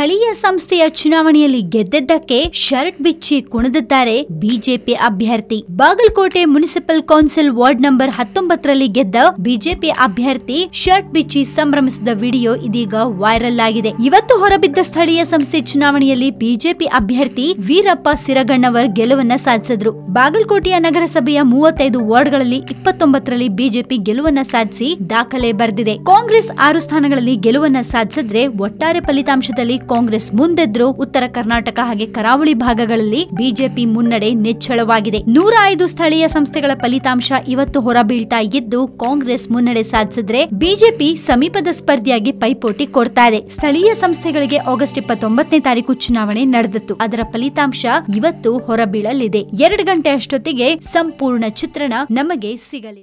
ಸ್ಥಳೀಯ ಸಂಸ್ಥೆಯ ಚುನಾವಣೆಯಲ್ಲಿ ಗೆದ್ದದ್ದಕ್ಕೆ ಶರ್ಟ್ ಬಿಚ್ಚಿ ಕುಣಿದಿದ್ದಾರೆ ಬಿಜೆಪಿ ಅಭ್ಯರ್ಥಿ Bagalkot municipal council ward number ಹತ್ತೊಂಬತ್ತರಲ್ಲಿ ಗೆದ್ದ ಬಿಜೆಪಿ ಅಭ್ಯರ್ಥಿ ಶರ್ಟ್ ಬಿಚ್ಚಿ ಸಂಭ್ರಮಿಸಿದ ವಿಡಿಯೋ ಇದೀಗ ವೈರಲ್ ಆಗಿದೆ ಇವತ್ತು ಹೊರಬಿದ್ದ ಸ್ಥಳೀಯ ಸಂಸ್ಥೆ ಚುನಾವಣೆಯಲ್ಲಿ ಬಿಜೆಪಿ ಅಭ್ಯರ್ಥಿ ವೀರಪ್ಪ ಸಿರಗಣ್ಣವರ್ ಗೆಲುವನ್ನ ಸಾಧಿಸಿದ್ರು ಬಾಗಲಕೋಟೆಯ ನಗರಸಭೆಯ ಮೂವತ್ತೈದು ವಾರ್ಡ್ಗಳಲ್ಲಿ ಇಪ್ಪತ್ತೊಂಬತ್ತರಲ್ಲಿ ಬಿಜೆಪಿ ಗೆಲುವನ್ನ ಸಾಧಿಸಿ ದಾಖಲೆ ಬರೆದಿದೆ ಕಾಂಗ್ರೆಸ್ ಆರು ಸ್ಥಾನಗಳಲ್ಲಿ ಗೆಲುವನ್ನ ಸಾಧಿಸಿದ್ರೆ ಒಟ್ಟಾರೆ ಫಲಿತಾಂಶದಲ್ಲಿ ಕಾಂಗ್ರೆಸ್ ಮುಂದೆದ್ರು ಉತ್ತರ ಕರ್ನಾಟಕ ಹಾಗೆ ಕರಾವಳಿ ಭಾಗಗಳಲ್ಲಿ ಬಿಜೆಪಿ ಮುನ್ನಡೆ ನೆಚ್ಚಳವಾಗಿದೆ ನೂರ ಐದು ಸ್ಥಳೀಯ ಸಂಸ್ಥೆಗಳ ಫಲಿತಾಂಶ ಇವತ್ತು ಹೊರಬೀಳ್ತಾ ಇದ್ದು ಕಾಂಗ್ರೆಸ್ ಮುನ್ನಡೆ ಸಾಧಿಸಿದ್ರೆ ಬಿಜೆಪಿ ಸಮೀಪದ ಸ್ಪರ್ಧಿಯಾಗಿ ಪೈಪೋಟಿ ಕೊಡ್ತಾ ಇದೆ ಸ್ಥಳೀಯ ಸಂಸ್ಥೆಗಳಿಗೆ ಆಗಸ್ಟ್ ಇಪ್ಪತ್ತೊಂಬತ್ತನೇ ತಾರೀಕು ಚುನಾವಣೆ ನಡೆದಿತ್ತು ಅದರ ಫಲಿತಾಂಶ ಇವತ್ತು ಹೊರಬೀಳಲಿದೆ ಎರಡು ಗಂಟೆ ಅಷ್ಟೊತ್ತಿಗೆ ಸಂಪೂರ್ಣ ಚಿತ್ರಣ ನಮಗೆ ಸಿಗಲಿದೆ